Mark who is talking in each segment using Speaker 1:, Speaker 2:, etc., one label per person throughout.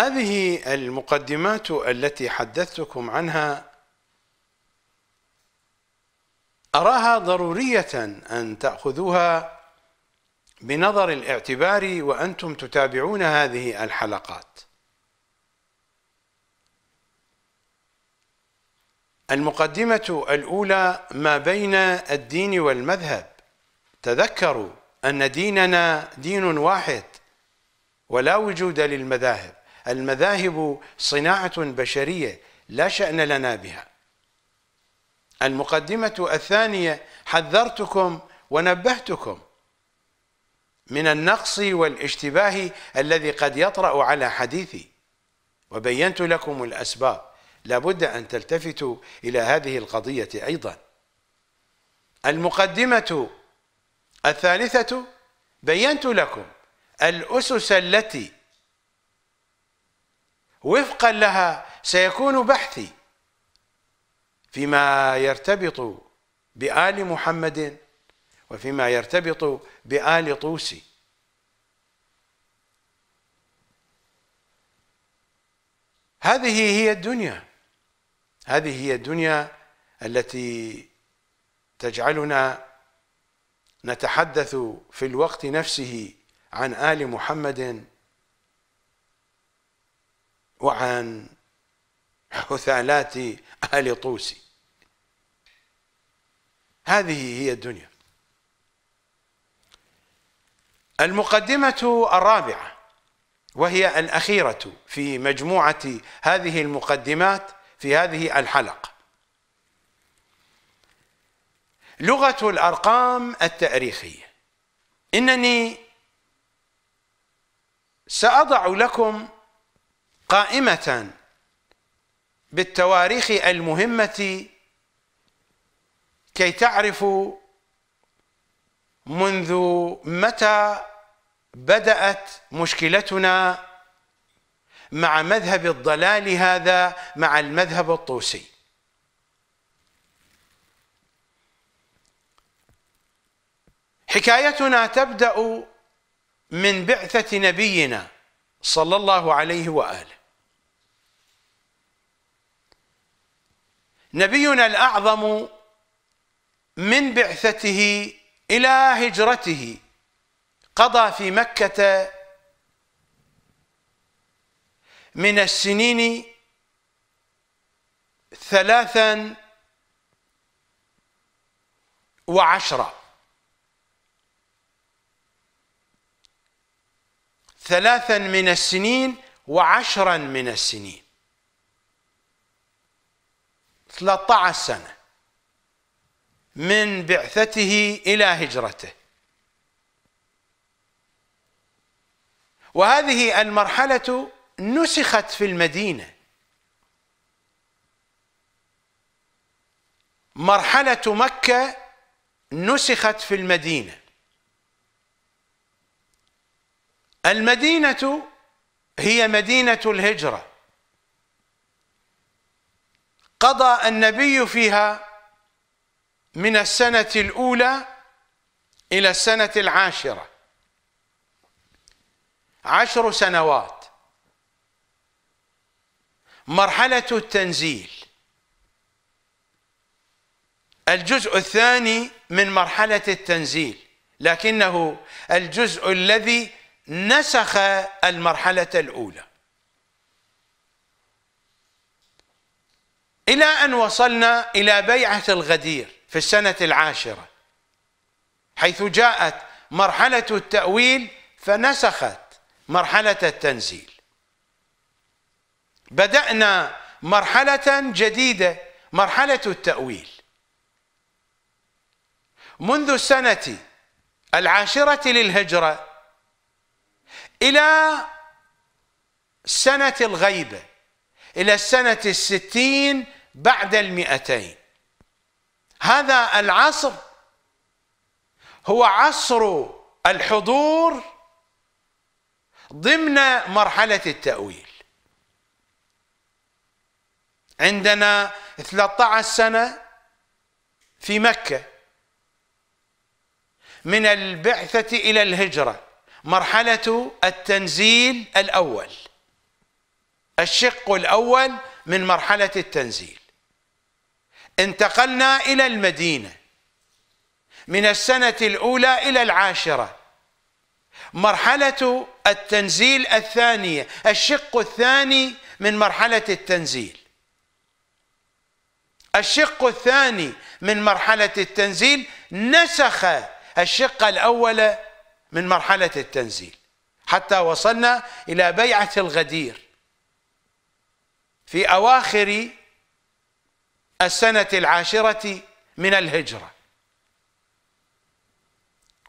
Speaker 1: هذه المقدمات التي حدثتكم عنها أراها ضرورية أن تأخذوها بنظر الاعتبار وأنتم تتابعون هذه الحلقات المقدمة الأولى ما بين الدين والمذهب تذكروا أن ديننا دين واحد ولا وجود للمذاهب المذاهب صناعة بشرية لا شأن لنا بها المقدمة الثانية حذرتكم ونبهتكم من النقص والاشتباه الذي قد يطرأ على حديثي وبينت لكم الأسباب لابد أن تلتفتوا إلى هذه القضية أيضا المقدمة الثالثة بينت لكم الأسس التي وفقا لها سيكون بحثي فيما يرتبط بآل محمد وفيما يرتبط بآل طوسي هذه هي الدنيا هذه هي الدنيا التي تجعلنا نتحدث في الوقت نفسه عن آل محمد وعن حثالات أهل طوس هذه هي الدنيا المقدمة الرابعة وهي الأخيرة في مجموعة هذه المقدمات في هذه الحلقة لغة الأرقام التاريخية إنني سأضع لكم قائمة بالتواريخ المهمة كي تعرفوا منذ متى بدأت مشكلتنا مع مذهب الضلال هذا مع المذهب الطوسي حكايتنا تبدأ من بعثة نبينا صلى الله عليه وآله نبينا الاعظم من بعثته الى هجرته قضى في مكه من السنين ثلاثا وعشرة ثلاثا من السنين وعشرا من السنين 13 سنة من بعثته إلى هجرته وهذه المرحلة نسخت في المدينة مرحلة مكة نسخت في المدينة المدينة هي مدينة الهجرة قضى النبي فيها من السنة الأولى إلى السنة العاشرة عشر سنوات مرحلة التنزيل الجزء الثاني من مرحلة التنزيل لكنه الجزء الذي نسخ المرحلة الأولى إلى أن وصلنا إلى بيعة الغدير في السنة العاشرة حيث جاءت مرحلة التأويل فنسخت مرحلة التنزيل بدأنا مرحلة جديدة مرحلة التأويل منذ السنة العاشرة للهجرة إلى سنة الغيبة إلى السنة الستين بعد المئتين هذا العصر هو عصر الحضور ضمن مرحلة التأويل عندنا 13 سنة في مكة من البعثة إلى الهجرة مرحلة التنزيل الأول الشق الأول من مرحلة التنزيل انتقلنا إلى المدينة من السنة الأولى إلى العاشرة مرحلة التنزيل الثانية الشق الثاني من مرحلة التنزيل الشق الثاني من مرحلة التنزيل نسخ الشق الأول من مرحلة التنزيل حتى وصلنا إلى بيعة الغدير في أواخر السنة العاشرة من الهجرة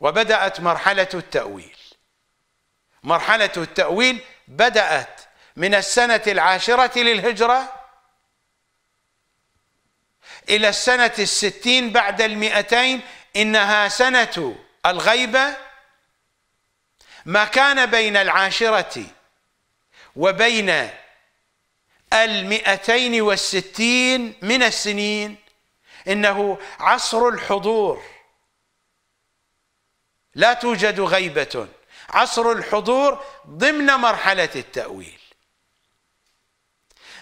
Speaker 1: وبدأت مرحلة التأويل مرحلة التأويل بدأت من السنة العاشرة للهجرة إلى السنة الستين بعد المئتين إنها سنة الغيبة ما كان بين العاشرة وبين المئتين والستين من السنين إنه عصر الحضور لا توجد غيبة عصر الحضور ضمن مرحلة التأويل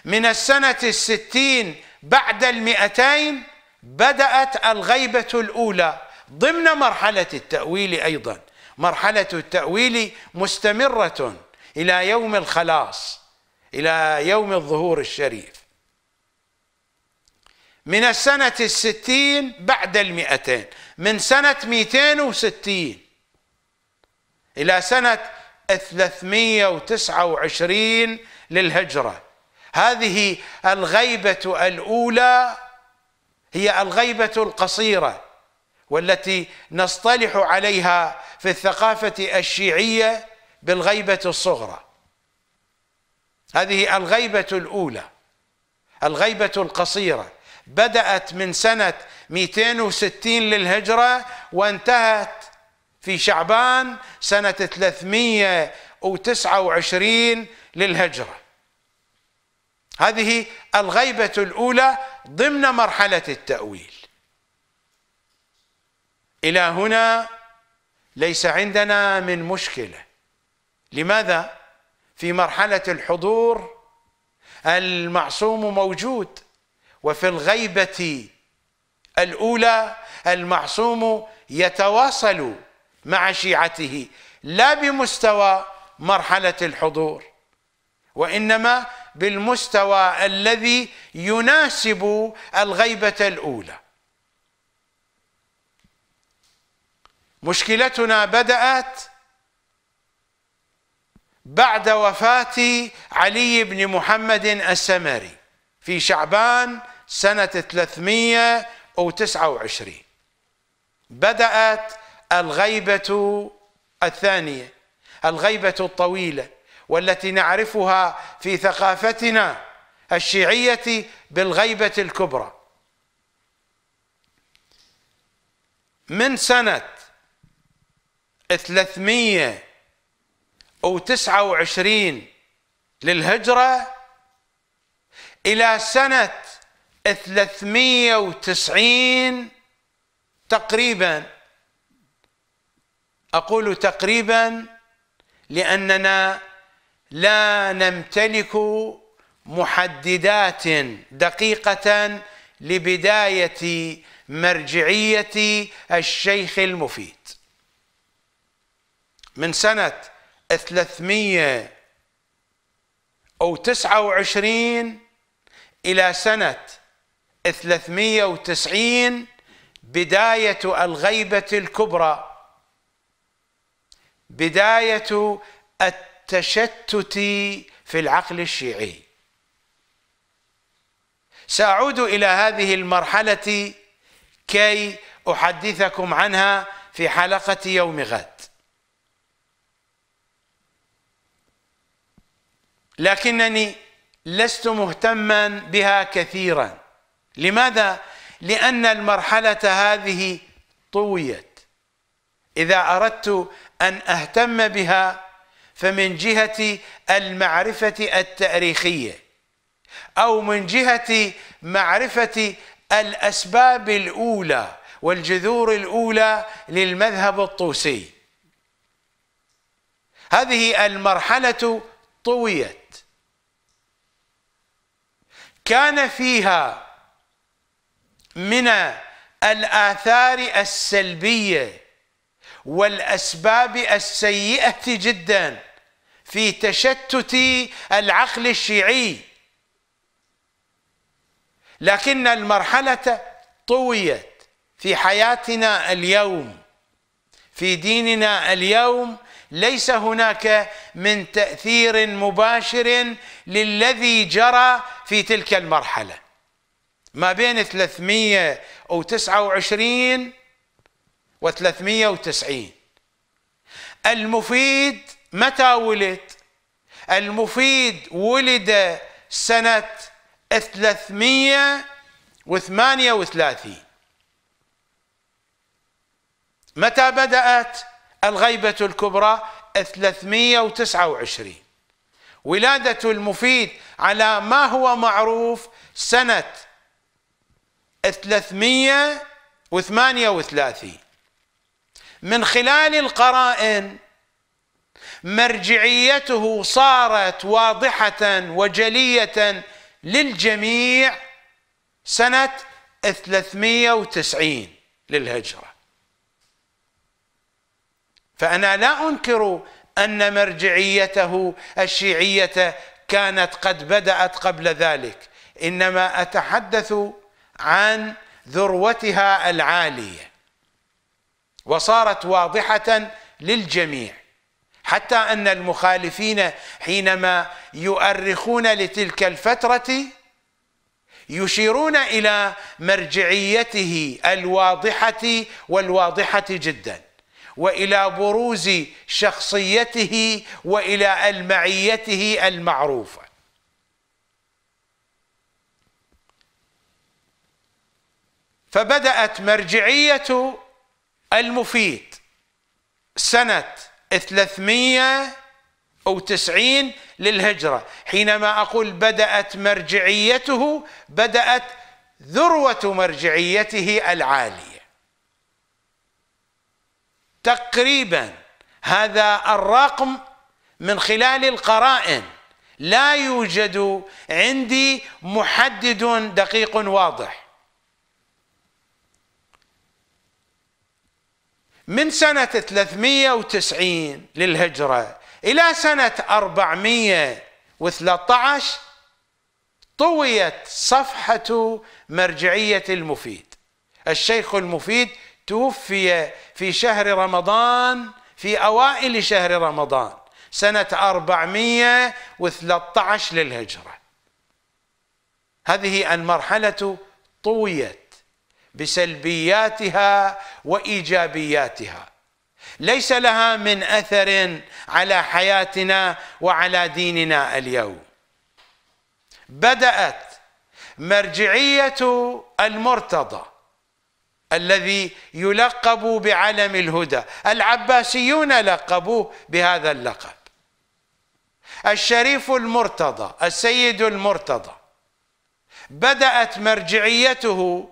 Speaker 1: من السنة الستين بعد المئتين بدأت الغيبة الأولى ضمن مرحلة التأويل أيضا مرحلة التأويل مستمرة إلى يوم الخلاص إلى يوم الظهور الشريف من السنة الستين بعد المئتين من سنة مئتين وستين إلى سنة ثلاثمية وتسعة وعشرين للهجرة هذه الغيبة الأولى هي الغيبة القصيرة والتي نصطلح عليها في الثقافة الشيعية بالغيبة الصغرى هذه الغيبة الأولى الغيبة القصيرة بدأت من سنة 260 للهجرة وانتهت في شعبان سنة 329 للهجرة هذه الغيبة الأولى ضمن مرحلة التأويل إلى هنا ليس عندنا من مشكلة لماذا؟ في مرحله الحضور المعصوم موجود وفي الغيبه الاولى المعصوم يتواصل مع شيعته لا بمستوى مرحله الحضور وانما بالمستوى الذي يناسب الغيبه الاولى مشكلتنا بدات بعد وفاة علي بن محمد السمري في شعبان سنة 329 بدأت الغيبة الثانية الغيبة الطويلة والتي نعرفها في ثقافتنا الشيعية بالغيبة الكبرى من سنة 300 أو تسعة وعشرين للهجرة إلى سنة 390 تقريبا أقول تقريبا لأننا لا نمتلك محددات دقيقة لبداية مرجعية الشيخ المفيد من سنة 329 أو إلى سنة 390 بداية الغيبة الكبرى بداية التشتت في العقل الشيعي سأعود إلى هذه المرحلة كي أحدثكم عنها في حلقة يوم غد لكنني لست مهتما بها كثيرا لماذا؟ لأن المرحلة هذه طويت إذا أردت أن أهتم بها فمن جهة المعرفة التاريخية أو من جهة معرفة الأسباب الأولى والجذور الأولى للمذهب الطوسي هذه المرحلة طويت كان فيها من الآثار السلبية والأسباب السيئة جدا في تشتت العقل الشيعي لكن المرحلة طويت في حياتنا اليوم في ديننا اليوم ليس هناك من تاثير مباشر للذي جرى في تلك المرحله ما بين 329 و 390 المفيد متى ولد؟ المفيد ولد سنة 338 متى بدأت؟ الغيبة الكبرى 329 ولادة المفيد على ما هو معروف سنة 338 من خلال القرائن مرجعيته صارت واضحة وجلية للجميع سنة 390 للهجرة فأنا لا أنكر أن مرجعيته الشيعية كانت قد بدأت قبل ذلك إنما أتحدث عن ذروتها العالية وصارت واضحة للجميع حتى أن المخالفين حينما يؤرخون لتلك الفترة يشيرون إلى مرجعيته الواضحة والواضحة جداً والى بروز شخصيته والى المعيته المعروفه فبدات مرجعيه المفيد سنه 390 للهجره حينما اقول بدات مرجعيته بدات ذروه مرجعيته العاليه تقريبا هذا الرقم من خلال القرائن لا يوجد عندي محدد دقيق واضح من سنة 390 للهجرة إلى سنة 413 طويت صفحة مرجعية المفيد الشيخ المفيد توفي في شهر رمضان في أوائل شهر رمضان سنة 413 للهجرة هذه المرحلة طويت بسلبياتها وإيجابياتها ليس لها من أثر على حياتنا وعلى ديننا اليوم بدأت مرجعية المرتضى الذي يلقب بعلم الهدى العباسيون لقبوه بهذا اللقب الشريف المرتضى السيد المرتضى بدأت مرجعيته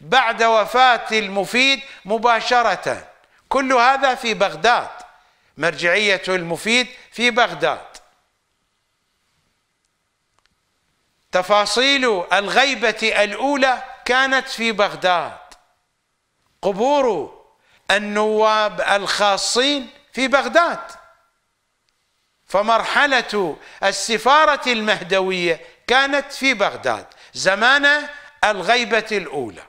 Speaker 1: بعد وفاة المفيد مباشرة كل هذا في بغداد مرجعية المفيد في بغداد تفاصيل الغيبة الأولى كانت في بغداد قبور النواب الخاصين في بغداد فمرحلة السفارة المهدوية كانت في بغداد زمان الغيبة الأولى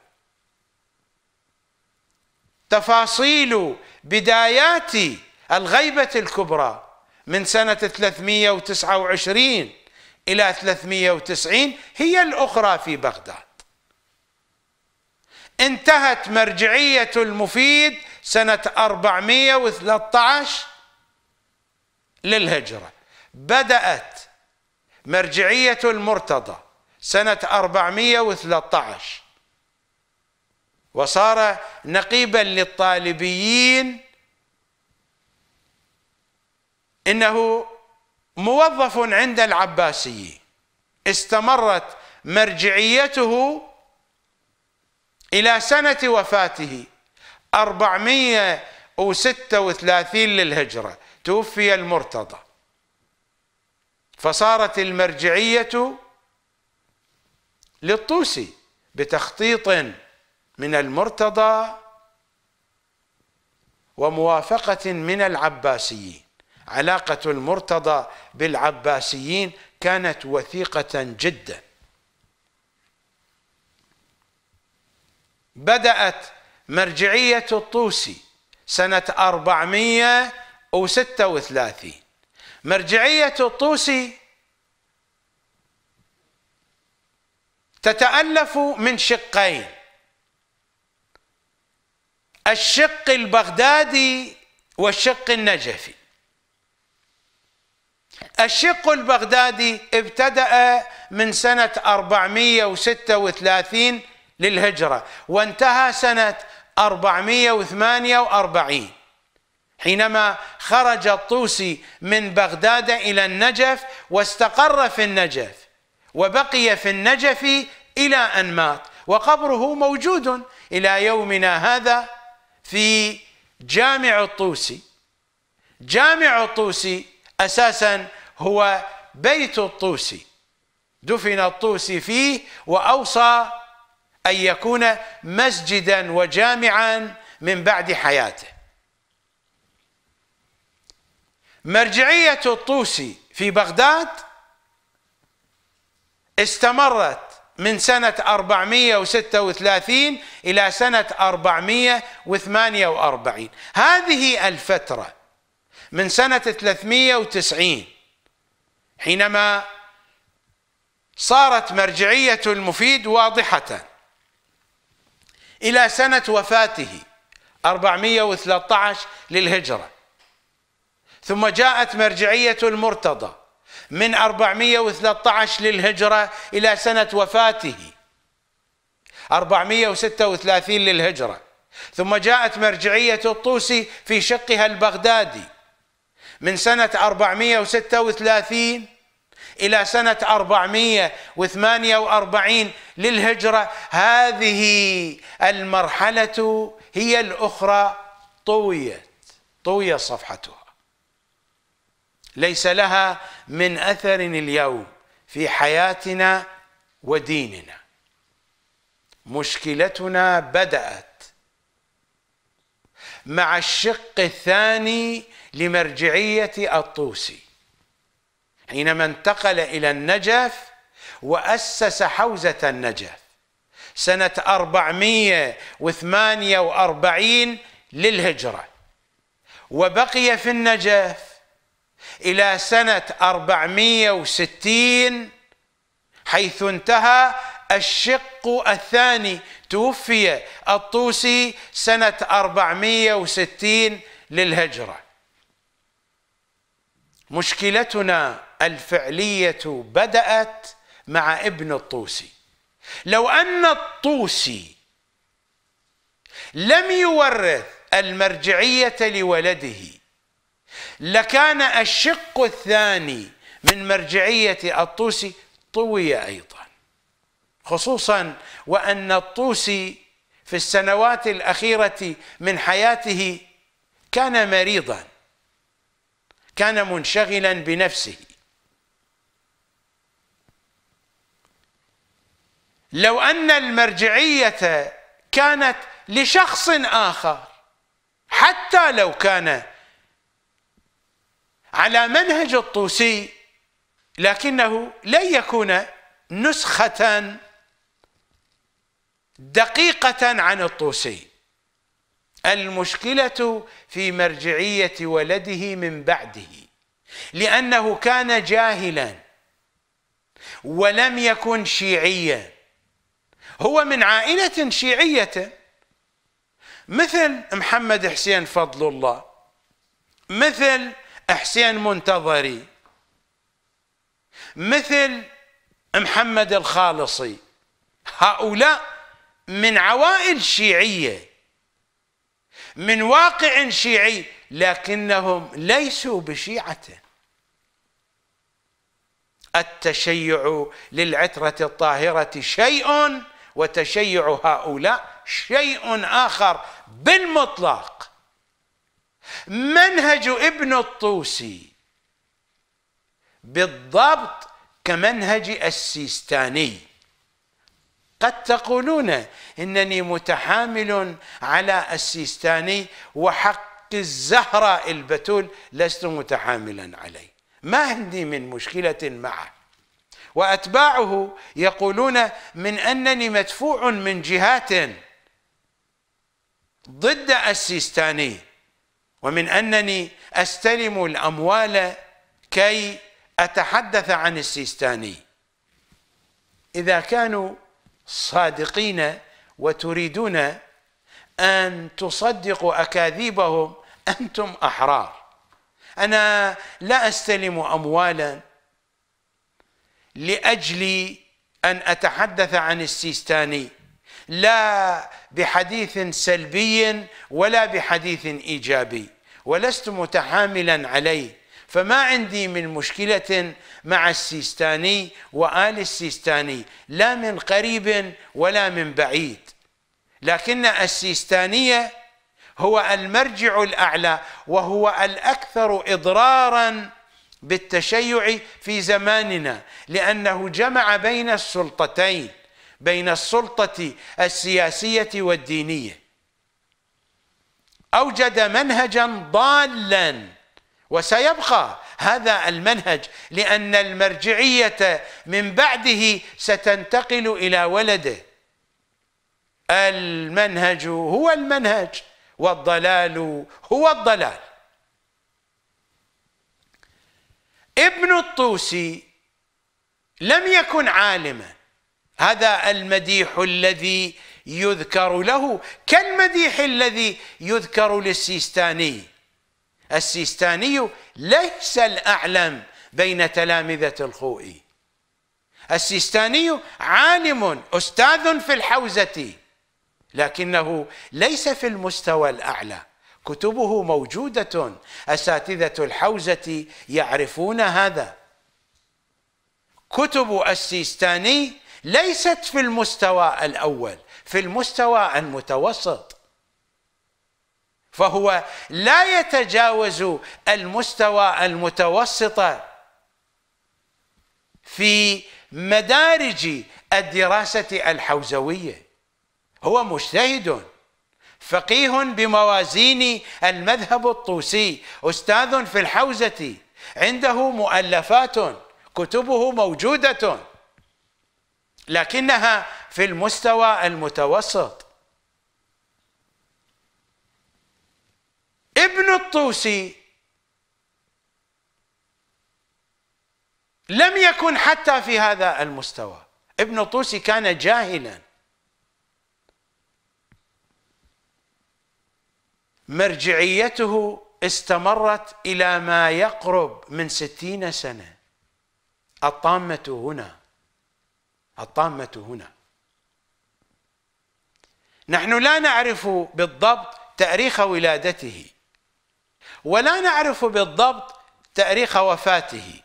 Speaker 1: تفاصيل بدايات الغيبة الكبرى من سنة 329 إلى 390 هي الأخرى في بغداد انتهت مرجعية المفيد سنة 413 للهجرة بدأت مرجعية المرتضى سنة 413 وصار نقيبا للطالبيين انه موظف عند العباسيين استمرت مرجعيته إلى سنة وفاته 436 للهجرة توفي المرتضى فصارت المرجعية للطوسي بتخطيط من المرتضى وموافقة من العباسيين علاقة المرتضى بالعباسيين كانت وثيقة جداً بدأت مرجعية الطوسي سنة 436 مرجعية الطوسي تتألف من شقين الشق البغدادي والشق النجفي الشق البغدادي ابتدأ من سنة 436 للهجرة وانتهى سنة 448 حينما خرج الطوسي من بغداد إلى النجف واستقر في النجف وبقي في النجف إلى أن مات وقبره موجود إلى يومنا هذا في جامع الطوسي جامع الطوسي أساسا هو بيت الطوسي دفن الطوسي فيه وأوصى أن يكون مسجدا وجامعا من بعد حياته مرجعية الطوسي في بغداد استمرت من سنة 436 إلى سنة 448 هذه الفترة من سنة 390 حينما صارت مرجعية المفيد واضحة إلى سنة وفاته 413 للهجرة ثم جاءت مرجعية المرتضى من 413 للهجرة إلى سنة وفاته 436 للهجرة ثم جاءت مرجعية الطوسي في شقها البغدادي من سنة 436 إلى سنة 448 للهجرة هذه المرحلة هي الأخرى طويت طوي صفحتها ليس لها من أثر اليوم في حياتنا وديننا مشكلتنا بدأت مع الشق الثاني لمرجعية الطوسي حينما انتقل إلى النجف وأسس حوزة النجف سنة 448 للهجرة وبقي في النجف إلى سنة 460 حيث انتهى الشق الثاني توفي الطوسي سنة 460 للهجرة مشكلتنا الفعلية بدأت مع ابن الطوسي لو أن الطوسي لم يورث المرجعية لولده لكان الشق الثاني من مرجعية الطوسي طوي أيضا خصوصا وأن الطوسي في السنوات الأخيرة من حياته كان مريضا كان منشغلا بنفسه لو أن المرجعية كانت لشخص آخر حتى لو كان على منهج الطوسي لكنه لن يكون نسخة دقيقة عن الطوسي المشكلة في مرجعية ولده من بعده لأنه كان جاهلا ولم يكن شيعيا هو من عائلة شيعية مثل محمد حسين فضل الله مثل حسين منتظري مثل محمد الخالصي هؤلاء من عوائل شيعية من واقع شيعي لكنهم ليسوا بشيعة التشيع للعترة الطاهرة شيء وتشيع هؤلاء شيء آخر بالمطلق منهج ابن الطوسي بالضبط كمنهج السيستاني قد تقولون انني متحامل على السيستاني وحق الزهراء البتول لست متحاملا عليه ما عندي من مشكله معه واتباعه يقولون من انني مدفوع من جهات ضد السيستاني ومن انني استلم الاموال كي اتحدث عن السيستاني اذا كانوا صادقين وتريدون ان تصدقوا اكاذيبهم انتم احرار انا لا استلم اموالا لاجل ان اتحدث عن السيستاني لا بحديث سلبي ولا بحديث ايجابي ولست متحاملا عليه فما عندي من مشكله مع السيستاني وال السيستاني لا من قريب ولا من بعيد لكن السيستانيه هو المرجع الاعلى وهو الاكثر اضرارا بالتشيع في زماننا لأنه جمع بين السلطتين بين السلطة السياسية والدينية أوجد منهجا ضالا وسيبقى هذا المنهج لأن المرجعية من بعده ستنتقل إلى ولده المنهج هو المنهج والضلال هو الضلال ابن الطوسي لم يكن عالما هذا المديح الذي يذكر له كالمديح الذي يذكر للسيستاني السيستاني ليس الأعلم بين تلامذة الخوئي السيستاني عالم أستاذ في الحوزة لكنه ليس في المستوى الأعلى كتبه موجودة أساتذة الحوزة يعرفون هذا كتب السيستاني ليست في المستوى الأول في المستوى المتوسط فهو لا يتجاوز المستوى المتوسط في مدارج الدراسة الحوزوية هو مجتهد فقيه بموازين المذهب الطوسي أستاذ في الحوزة عنده مؤلفات كتبه موجودة لكنها في المستوى المتوسط ابن الطوسي لم يكن حتى في هذا المستوى ابن الطوسي كان جاهلا مرجعيته استمرت إلى ما يقرب من ستين سنة الطامة هنا الطامة هنا نحن لا نعرف بالضبط تاريخ ولادته ولا نعرف بالضبط تاريخ وفاته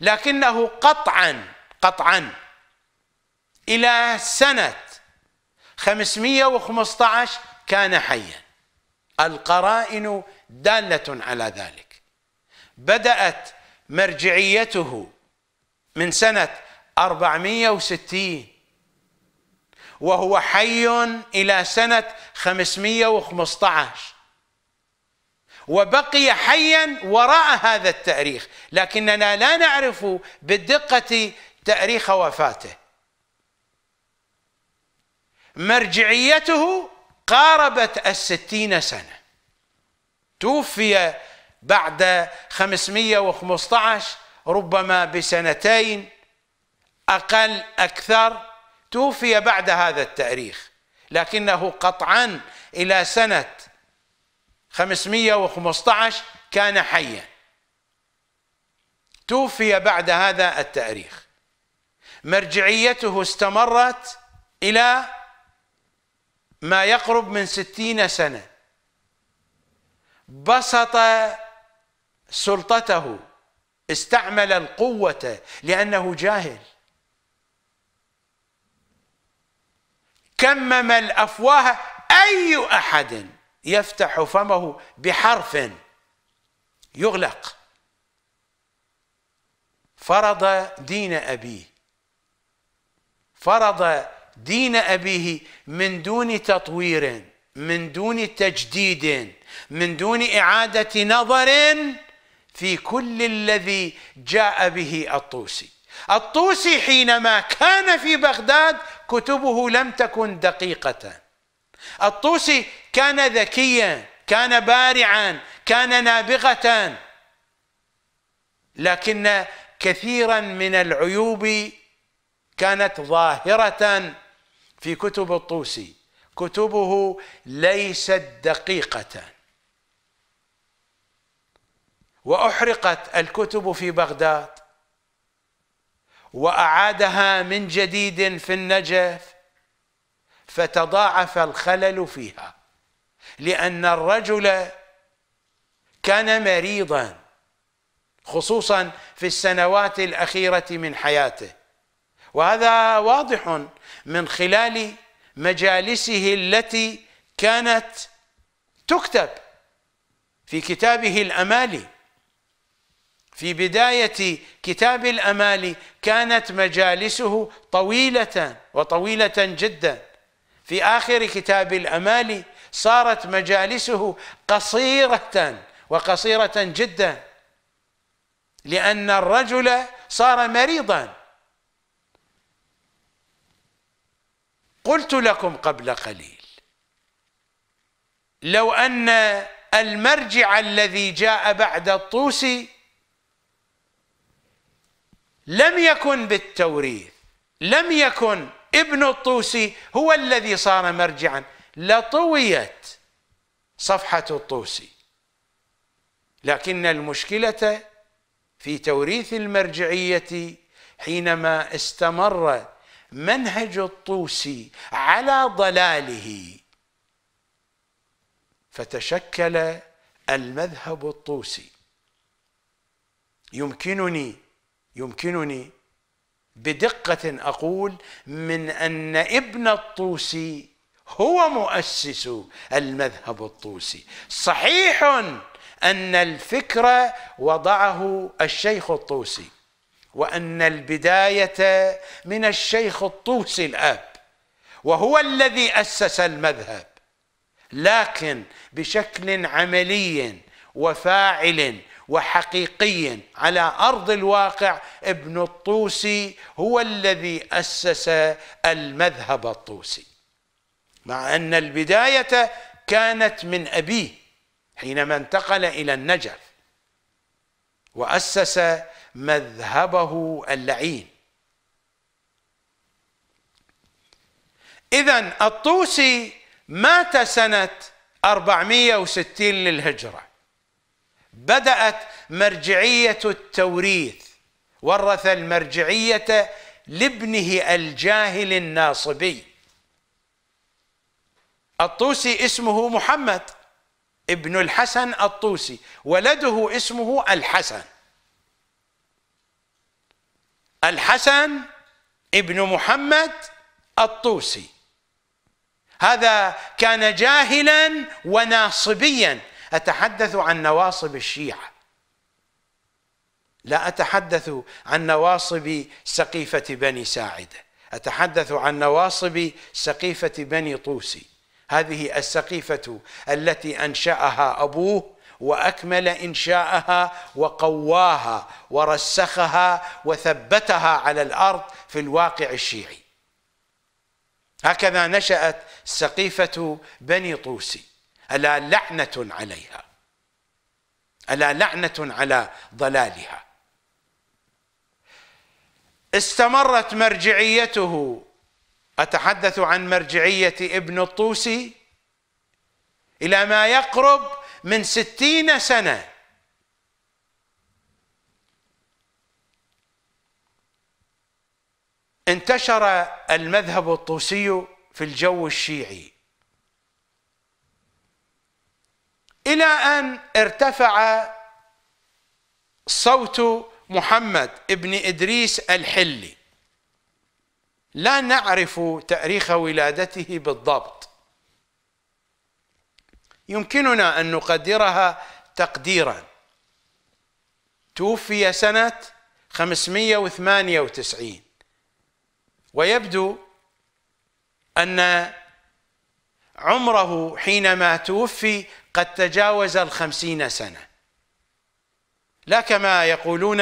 Speaker 1: لكنه قطعا قطعا إلى سنة 515 كان حيا القرائن دالة على ذلك بدأت مرجعيته من سنة 460 وهو حي إلى سنة 515 وبقي حيا وراء هذا التاريخ لكننا لا نعرف بالدقة تاريخ وفاته مرجعيته قاربت الستين سنة توفي بعد 515 ربما بسنتين أقل أكثر توفي بعد هذا التاريخ لكنه قطعا إلى سنة 515 كان حيا توفي بعد هذا التاريخ مرجعيته استمرت إلى ما يقرب من ستين سنة بسط سلطته استعمل القوة لأنه جاهل كمم الأفواه أي أحد يفتح فمه بحرف يغلق فرض دين أبيه فرض دين أبيه من دون تطوير من دون تجديد من دون إعادة نظر في كل الذي جاء به الطوسي الطوسي حينما كان في بغداد كتبه لم تكن دقيقة الطوسي كان ذكيا كان بارعا كان نابغة لكن كثيرا من العيوب كانت ظاهرة في كتب الطوسي كتبه ليست دقيقة وأحرقت الكتب في بغداد وأعادها من جديد في النجف فتضاعف الخلل فيها لأن الرجل كان مريضا خصوصا في السنوات الأخيرة من حياته وهذا واضح من خلال مجالسه التي كانت تكتب في كتابه الامالي في بدايه كتاب الامالي كانت مجالسه طويله وطويله جدا في اخر كتاب الامالي صارت مجالسه قصيره وقصيره جدا لان الرجل صار مريضا قلت لكم قبل قليل لو أن المرجع الذي جاء بعد الطوسي لم يكن بالتوريث لم يكن ابن الطوسي هو الذي صار مرجعا لطويت صفحة الطوسي لكن المشكلة في توريث المرجعية حينما استمرت منهج الطوسي على ضلاله فتشكل المذهب الطوسي يمكنني يمكنني بدقة أقول من أن ابن الطوسي هو مؤسس المذهب الطوسي صحيح أن الفكرة وضعه الشيخ الطوسي وأن البداية من الشيخ الطوسي الآب وهو الذي أسس المذهب لكن بشكل عملي وفاعل وحقيقي على ارض الواقع ابن الطوسي هو الذي اسس المذهب الطوسي مع ان البدايه كانت من ابيه حينما انتقل الى النجف واسس مذهبه اللعين اذا الطوسي مات سنه 460 للهجره بدات مرجعيه التوريث ورث المرجعيه لابنه الجاهل الناصبي الطوسي اسمه محمد ابن الحسن الطوسي ولده اسمه الحسن الحسن ابن محمد الطوسي هذا كان جاهلا وناصبيا أتحدث عن نواصب الشيعة لا أتحدث عن نواصب سقيفة بني ساعدة أتحدث عن نواصب سقيفة بني طوسي هذه السقيفة التي أنشأها أبوه واكمل انشاءها وقواها ورسخها وثبتها على الارض في الواقع الشيعي هكذا نشات سقيفه بني طوسي الا لعنه عليها الا لعنه على ضلالها استمرت مرجعيته اتحدث عن مرجعيه ابن الطوسي الى ما يقرب من ستين سنة انتشر المذهب الطوسي في الجو الشيعي إلى أن ارتفع صوت محمد ابن إدريس الحلي لا نعرف تاريخ ولادته بالضبط يمكننا ان نقدرها تقديرا توفي سنه 598 ويبدو ان عمره حينما توفي قد تجاوز الخمسين سنه لا كما يقولون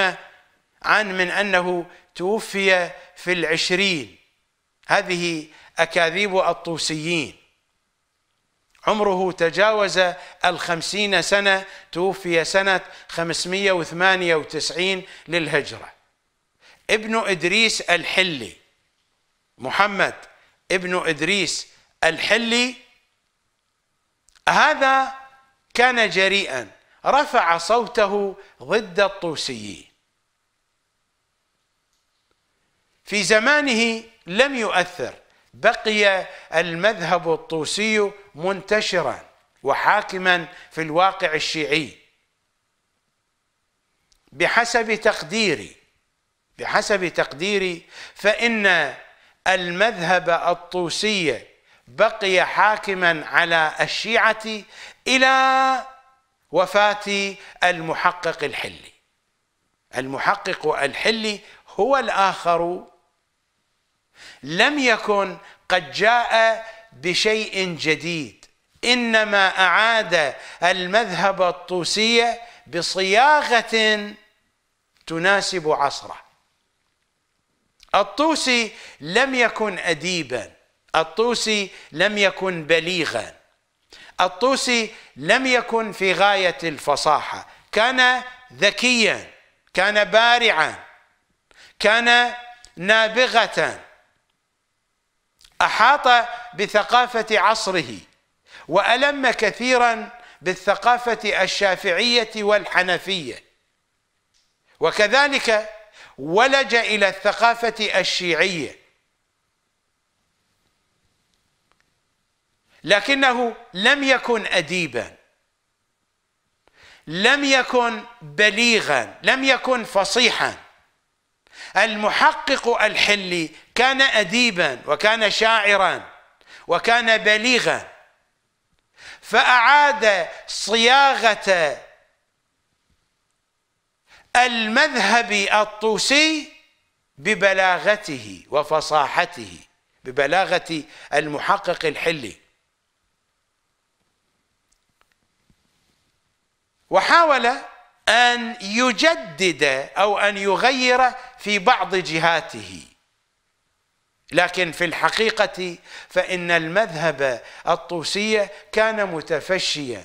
Speaker 1: عن من انه توفي في العشرين هذه اكاذيب الطوسيين عمره تجاوز الخمسين سنة توفي سنة 598 للهجرة ابن إدريس الحلي محمد ابن إدريس الحلي هذا كان جريئا رفع صوته ضد الطوسيين في زمانه لم يؤثر بقي المذهب الطوسي منتشرا وحاكما في الواقع الشيعي بحسب تقديري بحسب تقديري فإن المذهب الطوسي بقي حاكما على الشيعة إلى وفاة المحقق الحلي المحقق الحلي هو الآخر لم يكن قد جاء بشيء جديد انما اعاد المذهب الطوسي بصياغه تناسب عصره الطوسي لم يكن اديبا الطوسي لم يكن بليغا الطوسي لم يكن في غايه الفصاحه كان ذكيا كان بارعا كان نابغه أحاط بثقافة عصره وألم كثيرا بالثقافة الشافعية والحنفية وكذلك ولج إلى الثقافة الشيعية لكنه لم يكن أديبا لم يكن بليغا لم يكن فصيحا المحقق الحلي كان أديبا وكان شاعرا وكان بليغا فأعاد صياغة المذهب الطوسي ببلاغته وفصاحته ببلاغة المحقق الحلي وحاول أن يجدد أو أن يغير في بعض جهاته لكن في الحقيقة فإن المذهب الطوسية كان متفشيا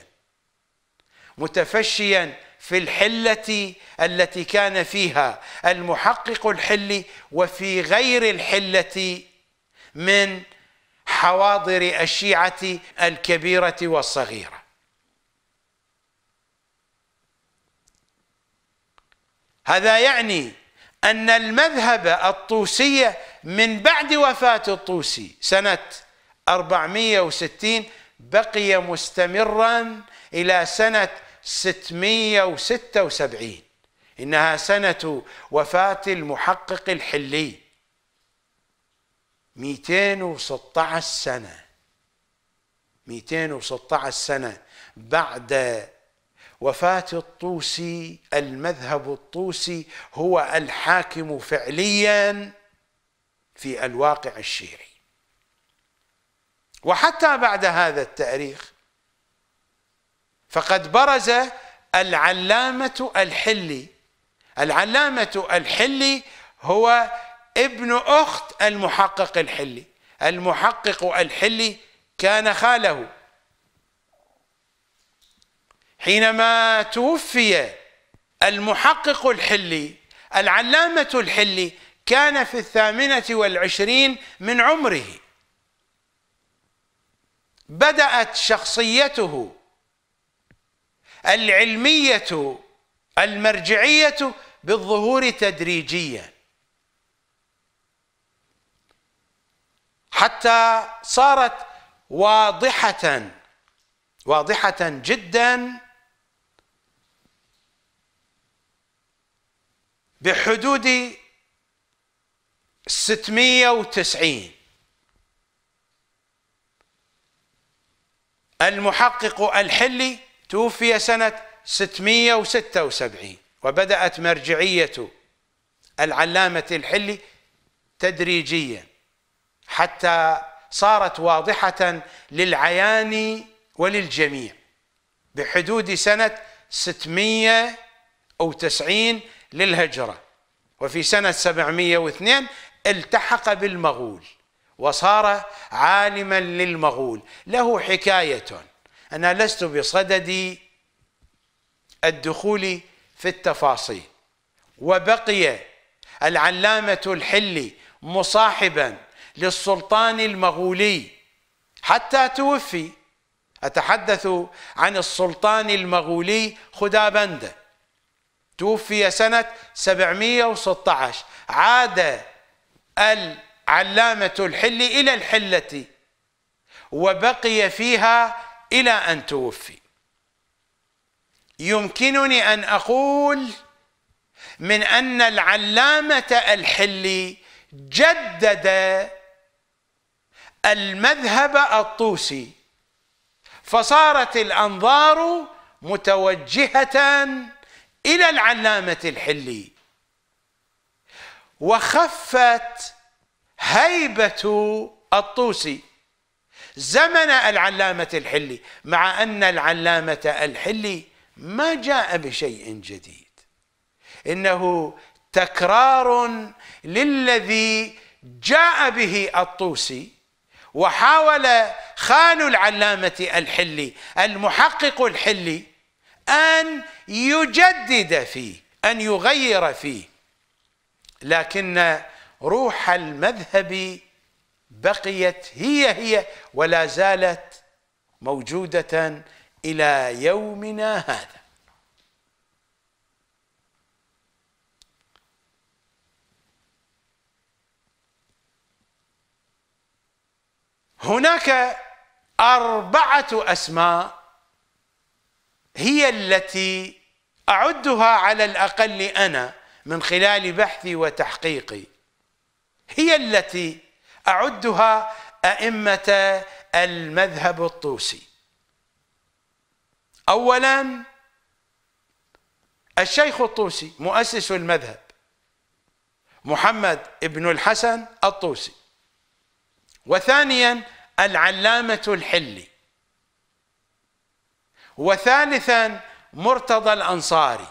Speaker 1: متفشيا في الحلة التي كان فيها المحقق الحل وفي غير الحلة من حواضر الشيعة الكبيرة والصغيرة هذا يعني أن المذهب الطوسية من بعد وفاة الطوسي سنة 460 بقي مستمرا إلى سنة 676 إنها سنة وفاة المحقق الحلي 216 سنة 216 سنة بعد وفاة الطوسي المذهب الطوسي هو الحاكم فعليا في الواقع الشيعي وحتى بعد هذا التاريخ فقد برز العلامة الحلي العلامة الحلي هو ابن أخت المحقق الحلي المحقق الحلي كان خاله حينما توفي المحقق الحلي العلامة الحلي كان في الثامنة والعشرين من عمره بدأت شخصيته العلمية المرجعية بالظهور تدريجيا حتى صارت واضحة واضحة جدا بحدود 690 المحقق الحلي توفي سنة 676 وبدأت مرجعية العلامة الحلي تدريجيا حتى صارت واضحة للعيان وللجميع بحدود سنة 690 للهجرة وفي سنة 702 التحق بالمغول وصار عالما للمغول له حكاية أنا لست بصدد الدخول في التفاصيل وبقي العلامة الحلي مصاحبا للسلطان المغولي حتى توفي أتحدث عن السلطان المغولي خدابنده توفي سنة 716 عاد العلامة الحلي إلى الحلة وبقي فيها إلى أن توفي يمكنني أن أقول من أن العلامة الحلي جدد المذهب الطوسي فصارت الأنظار متوجهة إلى العلامة الحلي وخفت هيبة الطوسي زمن العلامة الحلي مع أن العلامة الحلي ما جاء بشيء جديد إنه تكرار للذي جاء به الطوسي وحاول خال العلامة الحلي المحقق الحلي أن يجدد فيه أن يغير فيه لكن روح المذهب بقيت هي هي ولا زالت موجودة إلى يومنا هذا هناك أربعة أسماء هي التي أعدها على الأقل أنا من خلال بحثي وتحقيقي هي التي أعدها أئمة المذهب الطوسي أولا الشيخ الطوسي مؤسس المذهب محمد بن الحسن الطوسي وثانيا العلامة الحلي وثالثا مرتضى الانصاري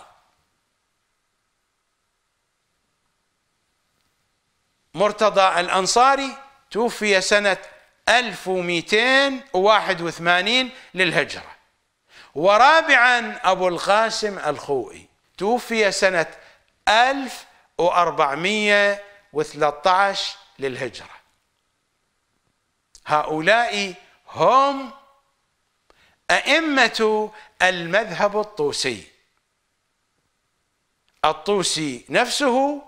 Speaker 1: مرتضى الانصاري توفي سنه 1281 للهجره ورابعا ابو القاسم الخوئي توفي سنه 1413 للهجره هؤلاء هم أئمة المذهب الطوسي الطوسي نفسه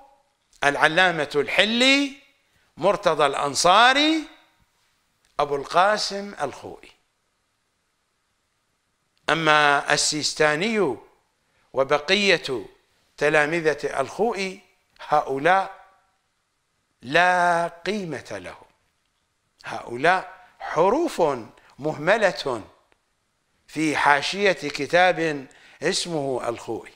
Speaker 1: العلامة الحلي مرتضى الأنصاري أبو القاسم الخوئي أما السيستاني وبقية تلامذة الخوئي هؤلاء لا قيمة لهم هؤلاء حروف مهملة في حاشية كتاب اسمه الخوئي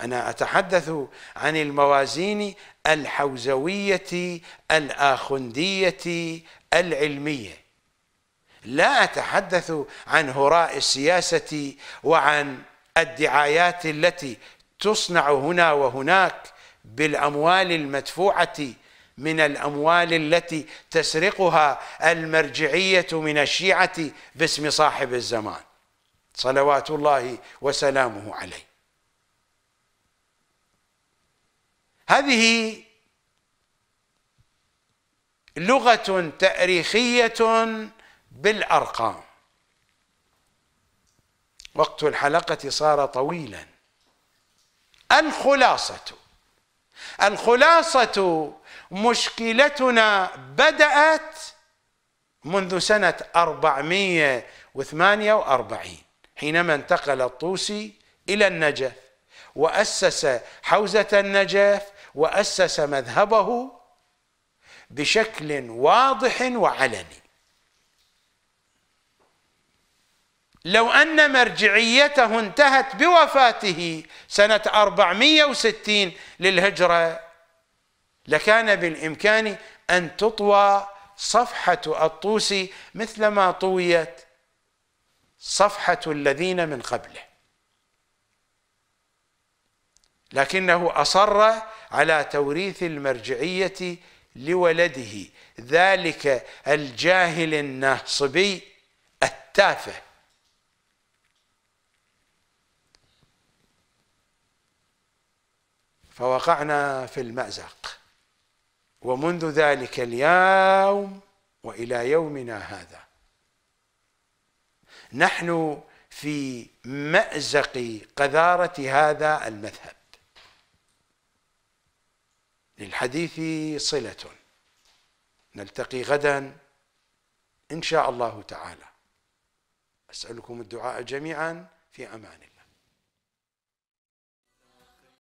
Speaker 1: أنا أتحدث عن الموازين الحوزوية الآخندية العلمية لا أتحدث عن هراء السياسة وعن الدعايات التي تصنع هنا وهناك بالأموال المدفوعة من الاموال التي تسرقها المرجعيه من الشيعه باسم صاحب الزمان صلوات الله وسلامه عليه هذه لغه تاريخيه بالارقام وقت الحلقه صار طويلا الخلاصه الخلاصه مشكلتنا بدأت منذ سنة 448 حينما انتقل الطوسي إلى النجف وأسس حوزة النجف وأسس مذهبه بشكل واضح وعلني لو أن مرجعيته انتهت بوفاته سنة 460 للهجرة لكان بالإمكان أن تطوى صفحة الطوسي مثلما طويت صفحة الذين من قبله لكنه أصر على توريث المرجعية لولده ذلك الجاهل الناصبي التافه فوقعنا في المأزق ومنذ ذلك اليوم والى يومنا هذا نحن في مازق قذاره هذا المذهب للحديث صله نلتقي غدا ان شاء الله تعالى اسالكم الدعاء جميعا في امان الله